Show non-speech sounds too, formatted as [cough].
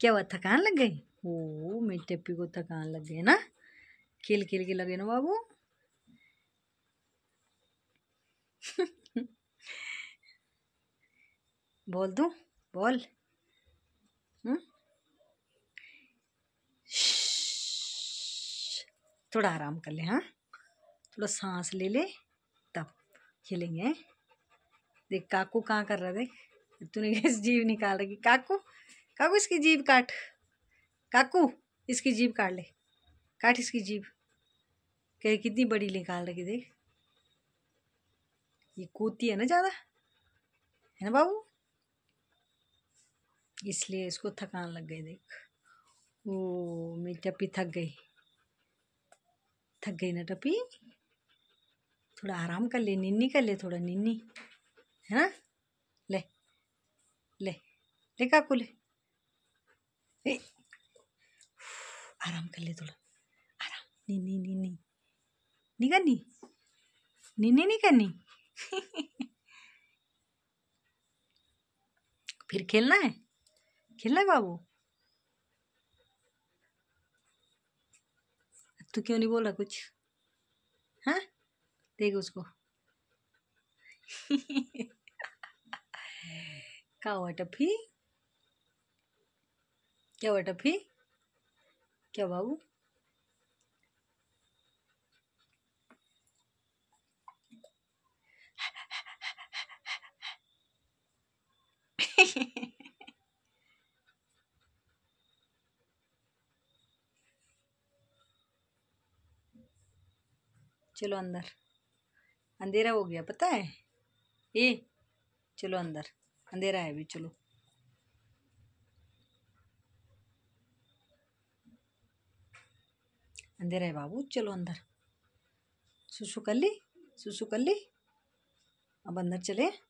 क्या हुआ थकान लग गई हो मेरी टेपी को थकान लग गई ना खेल खेल के लगे ना बाबू [laughs] बोल दू बोल हम्म? थोड़ा आराम कर ले हाँ थोड़ा सांस ले ले तब खेलेंगे हाँ? देख काकू कहाँ कर रहा देख तूने कैसे [laughs] जीव निकाल रही काकू काकू इसकी जीभ काट काकू इसकी जीभ काट ले काट इसकी जीभ कह कितनी बड़ी निकाल रखी देख ये कोती है ना ज़्यादा है ना बाबू इसलिए इसको थकान लग गई देख ओ मेरी टप्पी थक गई थक गई ना टप्पी थोड़ा आराम कर ले निन्नी कर ले थोड़ा निन्नी है ना ले ले ले काकू ले आराम कर ले थोड़ा आराम नहीं नहीं नहीं नहीं नहीं करनी नहीं नहीं नहीं करनी [laughs] फिर खेलना है खेलना है बाबू तू क्यों नहीं बोला कुछ हाँ देख उसको [laughs] का टफी क्या हुआ टफी क्या बाबू चलो अंदर अंधेरा हो गया पता है ए चलो अंदर अंधेरा है अभी चलो अंधेरा है बाबू चलो अंदर सुसु कर अब अंदर चले